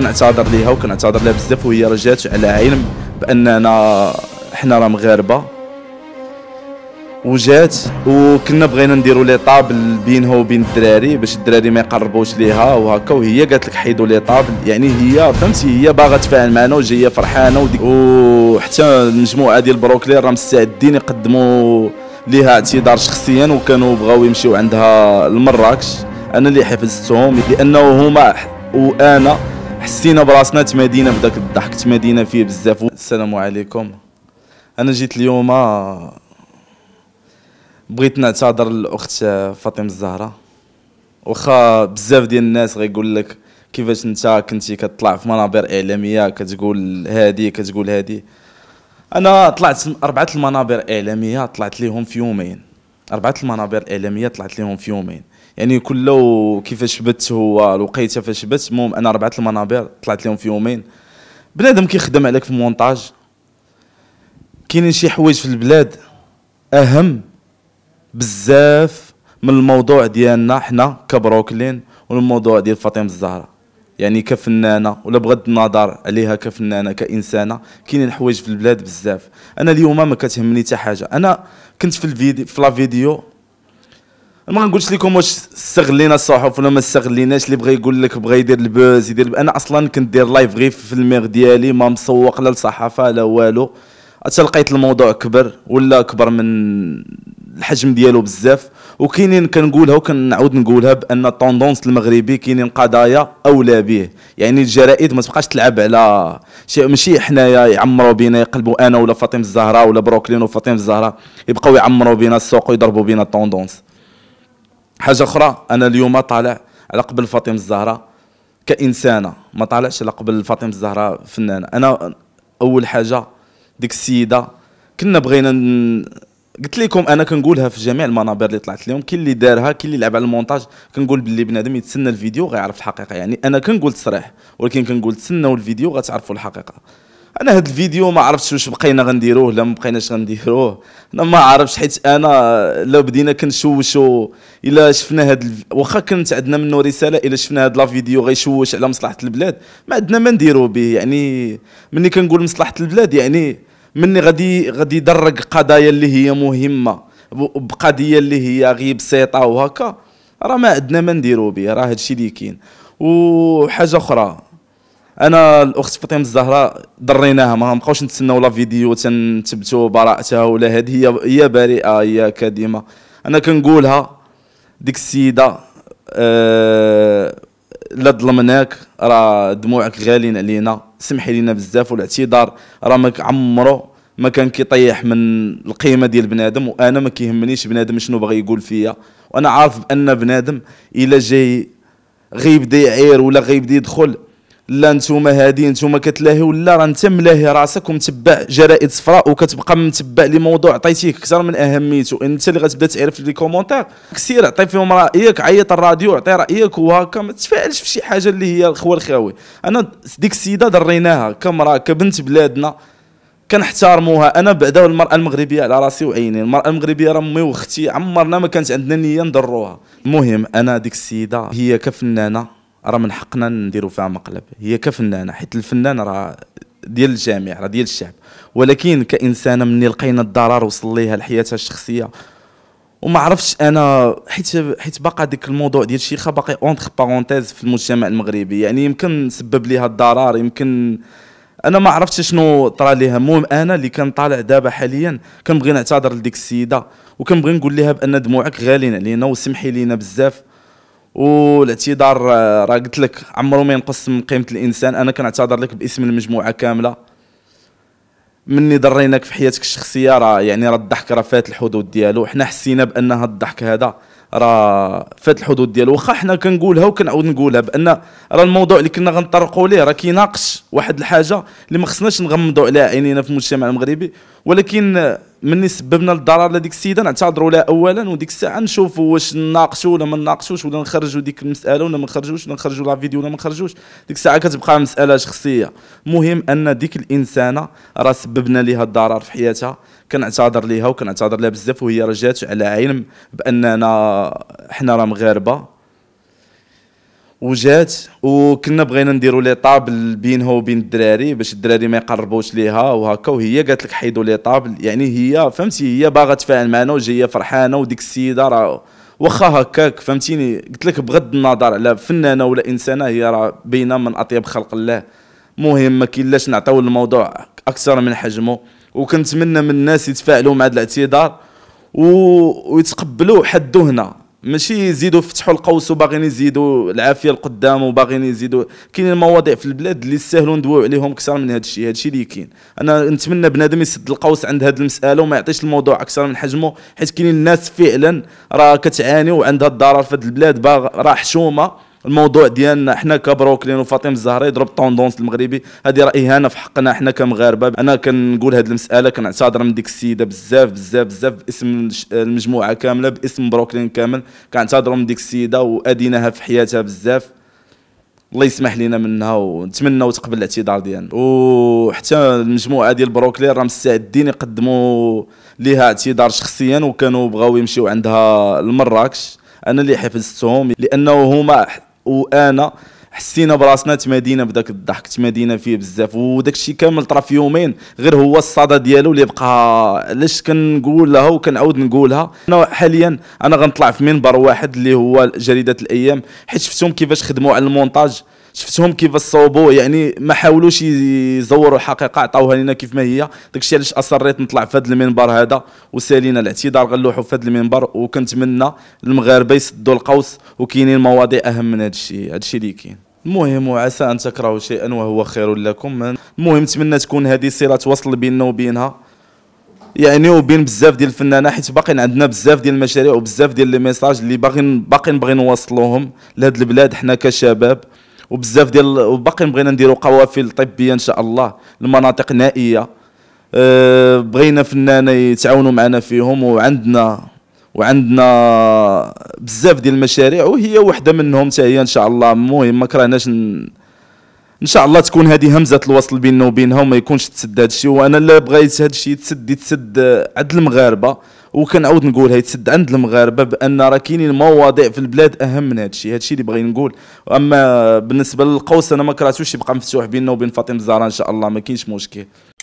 كنعتذر ليها وكنعتذر لها بزاف وهي رجات على علم باننا حنا راه مغاربه وجات وكنا بغينا نديروا لي طابل بينها وبين الدراري باش الدراري ما يقربوش ليها وهكا وهي قالت لك حيدوا لي طابل يعني هي فهمتي هي باغا تفاعل معنا وجايه فرحانه وحتى المجموعه ديال بروكلير راه مستعدين يقدموا ليها اعتذار شخصيا وكانوا بغاو يمشيو عندها لمراكش انا اللي حفزتهم لانه هما وانا حسينا براسنا تمادينا بداك الضحك تمادينا فيه بزاف السلام عليكم انا جيت اليوم آه، بغيت نعتذر للاخت آه، فاطمه الزهراء واخا بزاف ديال الناس غيقول لك كيفاش انت كنتي كتطلع في منابر اعلاميه كتقول هادي كتقول هادي انا طلعت اربعه المنابر اعلاميه طلعت ليهم في يومين اربعه المنابر الاعلاميه طلعت ليهم في يومين يعني كله كيفاش بت هو الوقيته فاش بت المهم انا ربعه المنابر طلعت لهم في يومين بنادم كيخدم عليك في المونتاج كاينين شي حوايج في البلاد اهم بزاف من الموضوع ديالنا حنا كبروكلين والموضوع ديال فاطمه الزهراء يعني كفنانه ولا بغض النظر عليها كفنانه كانسانه كاينين حوايج في البلاد بزاف انا اليوم ما كتهمني حتى حاجه انا كنت في الفيديو في لا فيديو ما نقولش لكم واش استغلينا الصحف ولا ما استغليناش اللي بغى يقول لك بغى يدير البوز يدير انا اصلا كنت دير لايف غير في الميغ ديالي ما مسوق لا لصحافه لا والو حتى لقيت الموضوع كبر ولا كبر من الحجم ديالو بزاف وكاينين كنقولها وكنعاود نقولها بان طوندونس المغربي كاينين قضايا اولى به يعني الجرائد ما تبقاش تلعب على شيء ماشي حنايا يعمروا بينا يقلبوا انا ولا فاطمه الزهراء ولا بروكلين وفاطمه الزهراء يبقاو يعمروا بينا السوق ويضربوا بينا طوندونس حاجه اخرى انا اليوم طالع على قبل فاطمه الزهراء كانسانه ما طالعش على قبل فاطمه الزهراء فنانه انا اول حاجه ديك السيده كنا بغينا ن... قلت لكم انا كنقولها في جميع المنابر اللي طلعت اليوم كل اللي دارها كل اللي لعب على المونتاج كنقول باللي بنادم يتسنى الفيديو غيعرف الحقيقه يعني انا كنقول تصريح ولكن كنقول تسناو الفيديو غتعرفوا الحقيقه انا هذا الفيديو ما عرفتش واش بقينا غنديروه لا ما بقيناش غنديروه انا ما عرفتش حيت انا لو بدينا كنشوشو الا شفنا هاد الف... واخا كانت عندنا منه رساله الا شفنا هاد لا فيديو غيشوش على مصلحه البلاد ما عندنا ما نديرو به يعني ملي كنقول مصلحه البلاد يعني مني غادي غادي يدرك قضايا اللي هي مهمه بقضيه اللي هي غير بسيطه وهكا راه ما عندنا ما نديرو به راه هادشي اللي كاين وحاجه اخرى انا الاخت فاطمه الزهراء ضريناها ما بقاوش نتسناو لا فيديو تنثبتوا براءتها ولا هذه هي هي بريئه هي كديمه انا كنقولها ديك السيده أه لا ظلمناك راه دموعك غالين علينا سمحي لينا بزاف والاعتذار راه ما عمرو ما كان كيطيح من القيمه ديال بنادم وانا ما كيهمنيش بنادم شنو بغى يقول فيا وانا عارف بان بنادم الا جاي غيبدا يعير ولا غيبدا يدخل لا نتوما هادي نتوما كتلاهي ولا راه انت ملاهي راسك ومتبع جرائد صفراء وكتبقى متبع لموضوع عطيتيه اكثر من اهميته انت اللي غتبدا تعرف في لي كومونتير كثير عطي فيهم رايك عيط الراديو عطي رايك وهكا ما تفاعلش في شي حاجه اللي هي الخوه الخاوي انا ديك السيده دريناها كمراه كبنت بلادنا كنحتارموها انا بعدا المراه المغربيه على راسي وعيني المراه المغربيه راه امي واختي عمرنا ما كانت عندنا نيه نضروها المهم انا ديك السيده هي كفنانه راه من حقنا نديروا فيها مقلب هي كفنانه حيت الفنان راه ديال الجميع راه ديال الشعب ولكن كانسانه مني لقينا الضرر وصل ليها لحياتها الشخصيه وما عرفتش انا حيت حيت باقا ديك الموضوع ديال الشيخه باقي اونتر بارونتيز في المجتمع المغربي يعني يمكن سبب ليها الضرر يمكن انا ما عرفتش شنو طرا ليها المهم انا اللي كان طالع دابا حاليا كنبغي نعتذر لديك السيده وكنبغي نقول لها بان دموعك غاليين علينا وسمحي لينا بزاف والاعتذار آه، راه قلت لك عمره ما ينقص من قيمه الانسان انا كنعتذر لك باسم المجموعه كامله مني ضريناك في حياتك الشخصيه راه يعني راه الضحك راه فات الحدود ديالو حنا حسينا بان هذا الضحك هذا راه فات الحدود ديالو واخا حنا كنقولها وكنعاود نقولها بان راه الموضوع اللي كنا غنطرقوا ليه راه كيناقش واحد الحاجه اللي ما خصناش نغمضوا عليها عينينا في المجتمع المغربي ولكن ملي سببنا الضرر لديك السيده نعتذروا لها اولا وديك الساعه نشوفوا واش نناقشوا ولا ما نناقشوش ولا نخرجوا ديك المساله ولا ما نخرجوش ولا نخرجوا لا فيديو ولا ما نخرجوش ديك الساعه كتبقى مساله شخصيه مهم ان ديك الانسانه راه سببنا لها الضرر في حياتها كنعتذر ليها وكنعتذر لها بزاف وهي راه جات على علم باننا حنا راه مغاربه وجات وكنا بغينا نديروا لي طابل بينها وبين الدراري باش الدراري ما يقربوش ليها وهكا وهي قالت لك حيدوا لي طابل يعني هي فهمتي هي باغا تفاعل معنا وجايه فرحانه وديك السيده راه واخا هكاك فهمتيني قلت لك بغض النظر على فنانه ولا انسانه هي راه باينه من اطيب خلق الله مهم ما كيلاش نعطيو الموضوع اكثر من حجمه وكنتمنى من الناس يتفاعلوا مع هذا الاعتذار و... ويتقبلوا حدو هنا ماشي يزيدوا فتحوا القوس وباغيين يزيدوا العافيه القدام وباغيين يزيدوا كاينين مواضيع في البلاد اللي يستاهلوا ندويو عليهم اكثر من هذا الشيء هذا الشيء اللي كاين انا نتمنى بنادم يسد القوس عند هذه المساله وما يعطيش الموضوع اكثر من حجمه حيت كاينين الناس فعلا راه كتعاني وعندها الضرر في هذه البلاد راه حشومه الموضوع ديالنا احنا كبروكلين وفاطم الزهري يضرب طوندونس المغربي هذه راه اهانه في حقنا احنا كمغاربه انا كنقول هذه المساله كنعتذر من ديك السيده بزاف بزاف بزاف باسم المجموعه كامله باسم بروكلين كامل كنعتذر من ديك السيده واديناها في حياتها بزاف الله يسمح لنا منها ونتمنى وتقبل الاعتذار ديالنا وحتى المجموعه ديال بروكلين راه مستعدين يقدموا ليها اعتذار شخصيا وكانوا بغاو يمشيو عندها لمراكش انا اللي حفزتهم لانه هما وانا حسينا براسنا تمادينا بداك الضحك تمادينا فيه بزاف وداك الشيء كامل طرا في يومين غير هو الصدى ديالو اللي بقى علاش كنقول لها وكنعاود نقولها انا حاليا انا غنطلع في منبر واحد اللي هو جريده الايام حيت شفتهم كيفاش خدموا على المونتاج شفتهم كيف صوبوا يعني ما حاولوش يزوروا الحقيقه عطاوها لنا كيف ما هي داكشي علاش اصريت نطلع في هذا المنبر هذا وسالينا الاعتذار غنلوحوا في هذا المنبر وكنتمنى المغاربه يسدوا القوس وكاينين مواضيع اهم من هذا الشيء هذا الشيء اللي كاين المهم وعسى ان تكرهوا شيئا وهو خير لكم المهم نتمنى تكون هذه صله توصل بيننا وبينها يعني وبين بزاف ديال الفنانه حيت باقيين عندنا بزاف ديال المشاريع وبزاف ديال لي ميساج اللي باغيين باقيين نبغي نوصلوهم لهاد البلاد حنا كشباب وبزاف ديال وباقي بغينا نديروا قوافل طبيه ان شاء الله المناطق نائيه أه، بغينا فنانه يتعاونوا معنا فيهم وعندنا وعندنا بزاف ديال المشاريع وهي وحده منهم حتى هي ان شاء الله المهم ما كرهناش ن... ان شاء الله تكون هذه همزه الوصل بيننا وبينها وما يكونش تسد هذا الشيء وانا لا بغيت هذا الشيء يتسد يتسد عند المغاربه وكنعاود نقولها يتسد عند المغاربه بان راه كاينين مواضيع في البلاد اهم من هذا الشيء هذا الشيء اللي بغي نقول اما بالنسبه للقوس انا ما كرهتوش يبقى مفتوح بيننا وبين فاطمه الزهراء ان شاء الله ما كاينش مشكل